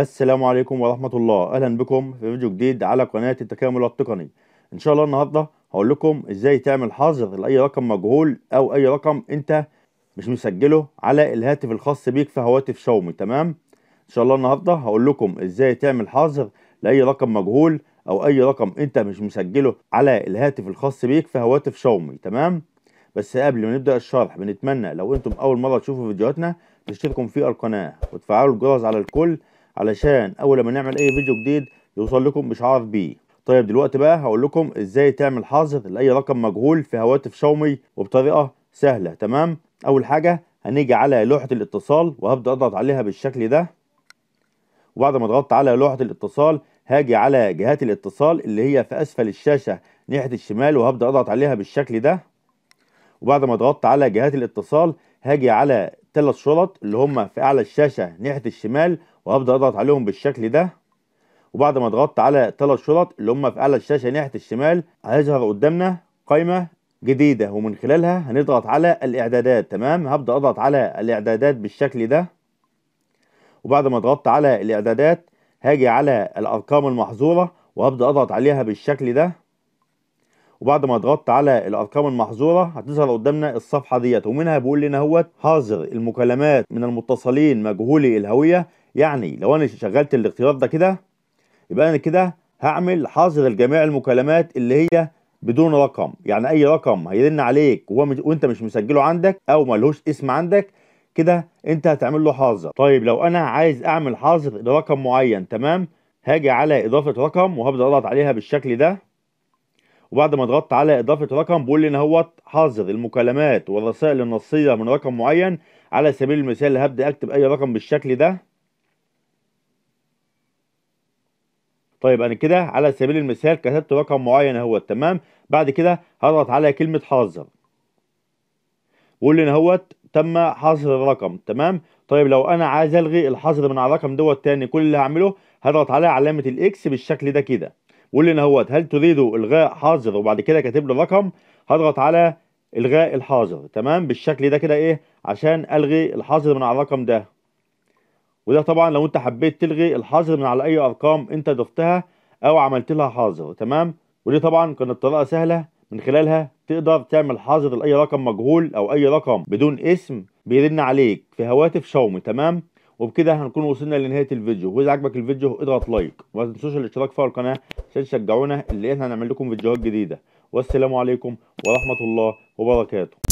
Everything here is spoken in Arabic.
السلام عليكم ورحمة الله أهلا بكم في فيديو جديد على قناة التكامل التقني إن شاء الله النهاردة هقول لكم إزاي تعمل حظر لأي رقم مجهول أو أي رقم أنت مش مسجله على الهاتف الخاص بيك في هواتف شاومي تمام إن شاء الله النهاردة هقول لكم إزاي تعمل حظر لأي رقم مجهول أو أي رقم أنت مش مسجله على الهاتف الخاص بيك في هواتف شاومي تمام بس قبل ما نبدأ الشرح بنتمنى لو أنتم أول مرة تشوفوا فيديوهاتنا تشتركوا في القناة وتفعلوا الجرس على الكل علشان اول ما نعمل اي فيديو جديد يوصل لكم اشعار بيه طيب دلوقتي بقى هقول لكم ازاي تعمل حظر لاي رقم مجهول في هواتف شاومي وبطريقه سهله تمام اول حاجه هنيجي على لوحه الاتصال وهبدا اضغط عليها بالشكل ده وبعد ما ضغطت على لوحه الاتصال هاجي على جهات الاتصال اللي هي في اسفل الشاشه ناحيه الشمال وهبدا اضغط عليها بالشكل ده وبعد ما ضغطت على جهات الاتصال هاجي على ثلاث شرط اللي هم في اعلى الشاشه ناحيه الشمال وابدا اضغط عليهم بالشكل ده وبعد ما ضغطت على ثلاث شرط اللي هم في اعلى الشاشه ناحيه الشمال هيظهر قدامنا قائمه جديده ومن خلالها هنضغط على الاعدادات تمام هبدا اضغط على الاعدادات بالشكل ده وبعد ما ضغطت على الاعدادات هاجي على الارقام المحظوره وهبدا اضغط عليها بالشكل ده وبعد ما ضغطت على الارقام المحظوره هتظهر قدامنا الصفحه ديت ومنها بيقول لنا اهوت حاضر المكالمات من المتصلين مجهولي الهويه يعني لو انا شغلت الاختيارات ده كده يبقى انا كده هعمل حظر لجميع المكالمات اللي هي بدون رقم يعني اي رقم هيرن عليك وهو وانت مش مسجله عندك او ملهوش اسم عندك كده انت هتعمل له حظر طيب لو انا عايز اعمل حظر لرقم معين تمام هاجي على اضافه رقم وهبدا اضغط عليها بالشكل ده وبعد ما اضغط على اضافه رقم بيقول لي ان هو حاظر المكالمات والرسائل النصيه من رقم معين على سبيل المثال هبدا اكتب اي رقم بالشكل ده طيب انا كده على سبيل المثال كتبت رقم معين اهو تمام بعد كده هضغط على كلمه حظر وقول لي اهوت تم حظر الرقم تمام طيب لو انا عايز الغي الحظر من على الرقم دوت تاني كل اللي هعمله هضغط على علامه الاكس بالشكل ده كده وقول لي اهوت هل تريد الغاء حظر وبعد كده كاتب لي الرقم هضغط على الغاء الحاظر تمام بالشكل ده كده ايه عشان الغي الحظر من على الرقم ده وده طبعا لو انت حبيت تلغي الحظر من على اي ارقام انت ضفتها او عملت لها حظر تمام ودي طبعا كانت طريقه سهله من خلالها تقدر تعمل حظر لاي رقم مجهول او اي رقم بدون اسم بيرن عليك في هواتف شاومي تمام وبكده هنكون وصلنا لنهايه الفيديو واذا عجبك الفيديو اضغط لايك وما تنسوش الاشتراك في القناه عشان تشجعونا اللي احنا هنعمل لكم فيديوهات جديده والسلام عليكم ورحمه الله وبركاته